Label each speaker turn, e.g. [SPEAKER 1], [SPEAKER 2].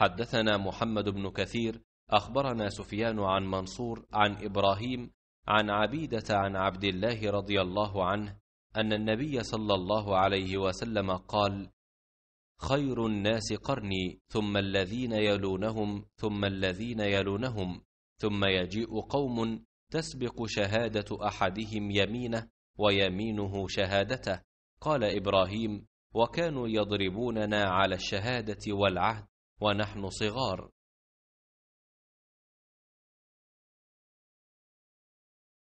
[SPEAKER 1] حدثنا محمد بن كثير أخبرنا سفيان عن منصور عن إبراهيم عن عبيدة عن عبد الله رضي الله عنه أن النبي صلى الله عليه وسلم قال: خير الناس قرني ثم الذين يلونهم ثم الذين يلونهم ثم يجيء قوم تسبق شهادة أحدهم يمينه ويمينه شهادته قال إبراهيم وكانوا يضربوننا على الشهادة والعهد ونحن صغار